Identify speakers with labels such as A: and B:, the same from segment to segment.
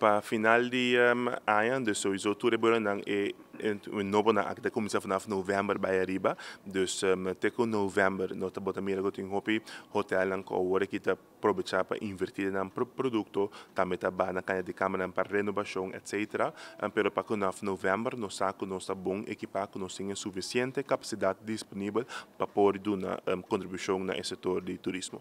A: pa final die um, aan, dus sowieso toereboeren dan e, we nobo na akte komisa vanaf november bij Arriba. Dus um, teko november nota botamira gotin hopi hotel en kowore kita probechapa invertida nam pro producto tameta na kanya de kamera para renovação etc. Um, pero pa konaf november no saco nossa bom equipa no singa suficiente capacidade disponível para poder duna um, contribuição na sector de turismo.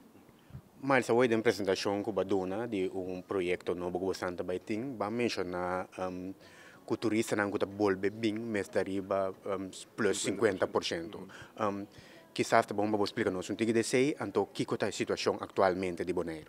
A: Marcia, hoje em apresentação que dona de um projeto novo que Santa Baiting, vai mencionar um, que o turista não está bem, mas está um, plus 50%. Um, que sarta bomba vos explica nos antigo DCI anto que cota a situação atualmente de Bonaire.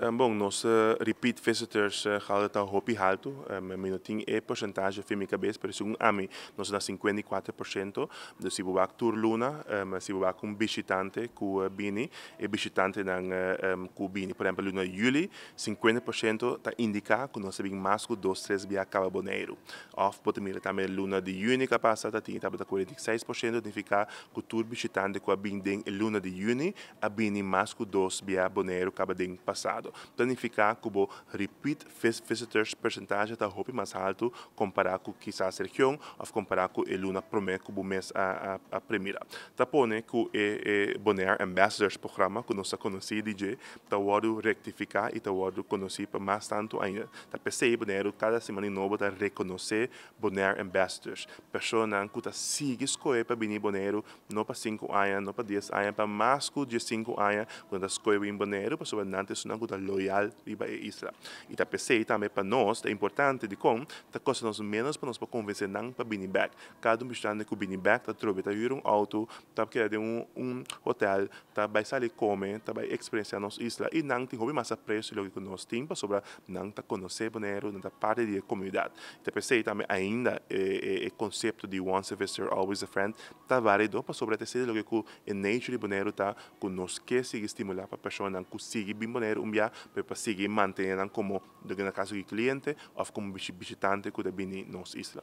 A: Um, bom, nós uh, repeat visitors uh, eh, galta hopi alto, um, ehm, mino tem e porcentagem femi cabeça, pero segundo a mim, nós na 54% de se bobac tur luna, ehm, um, se bobac um visitante cu uh, bini e visitante nan uh, um, cu bini, por exemplo, luna juli, 50% tá indica que nós sabem mais que 2 3 via cava Bonaire. Off pode mira também luna de junho capaz tá tinha tá 46% significa que tur visitante ko a ding luna de juni, a bini ku dos bia bonero kaba ding passado. Planificar kubo repeat visitors percentage da hopi mais alto comparar com quizás região, ou comparar com a luna promete kubo mês a, a, a primeira. Tapone ku e, e bonair ambassadors programa ku nossa conheci DJ, ta rectificar e ta wadu conhecer mais tanto ainda. Ta PCI bonero cada semana nova ta reconhecer bonair ambassadors, Pessoa que está sigue escoe para bini bonero no para cinco anos ayan no pa 10 ayan pa mas ku 15 ayan quando as coio em banheiro para sobre nante suna guda loyal riba e isla e ta pesei também para nós é importante de com ta costa nos menos para nós para convencer não para bini back cada um bistande ku bini back ta trobe ta vir um auto ta que de um um hotel ta vai sair come ta vai experienciar nos isla e não tem hobby massa preço logo que nós tem para sobre não ta conhecer banheiro não ta parte de comunidade ta pesei também ainda é, eh, é, eh, é eh, conceito de once a visitor always a friend ta válido para sobre ter sido logo que e nem juri bonero tá com nos que sigue estimular para pessoa não consegue bem bonero um dia para sigue manter como do que na casa do cliente ou como visitante que da bini nos isla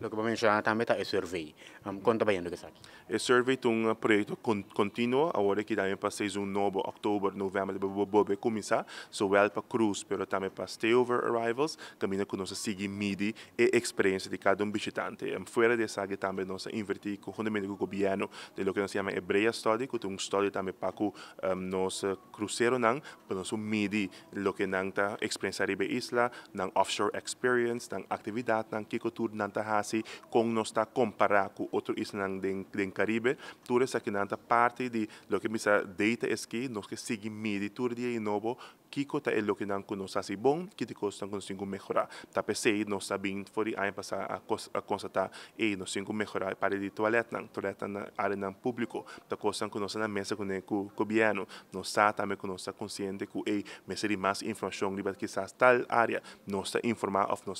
A: lo que mencionaba también es survey. Um, conta bem do que sabe. O survey é um eh, projeto contínuo, agora que também passei um novo outubro, novembro, vou começar, so well para cruz, pero também para stayover arrivals, também que nós seguimos midi e experiência de cada um visitante. Um, fora dessa, também nós invertimos conjuntamente com o governo de lo que nós chamamos Hebrea Study, que é um estudo também para que um, nós cruzeiro não, para nós midi, lo que nós experiência de isla, não offshore experience, não atividade, não que cultura não situatie con nosta comparar com outro de de Caribe. Tudo essa que nanta parte de lo que misa data, es que nos que midiendo todo día de nuevo kiko ta elo kinan nos sa sibon te kostan kuno singo mejora ta pese no sabin nos ay pasa a kos a konsata e eh, no singo mejora para el toaleta, nan toilet en are nan público ta con kuno sa na mesa con el gobierno, nos sa también con nosotros sa consciente ku e más di información quizás tal área nos está informar of no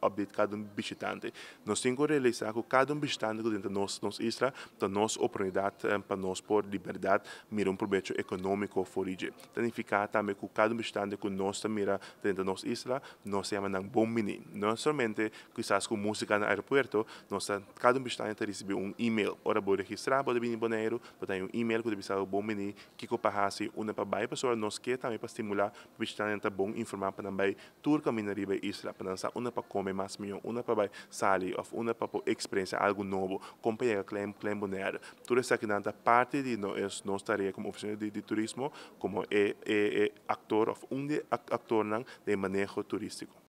A: update cada un visitante Nós temos que realizar que cada um bistante dentro da nossa, nossa isla, da nossa oportunidade, eh, para nós por liberdade, mira um proveito econômico fora de. Significa também que cada um bistante que nós mira dentro da nossa isla, nós temos um bom menino. Não somente, quizás com música no aeroporto, nós, cada um bistante recebe um e-mail. Ora, vou registrar, para vir em Bonaire, vou ter um e-mail que deve ser um bom menino, que comparase uma para baixo pessoa, nós que também para estimular, para bistante bom informar para também, turca minha riba isla, para dançar uma para comer mais melhor, uma para baixo sali of una para experiência algo nuevo, compañía Clem, Clem Bonaire. Todo esta quedanta parte de no, es, no estaría como oficina de, de turismo, como é é é actor, of un de, actor de manejo turístico.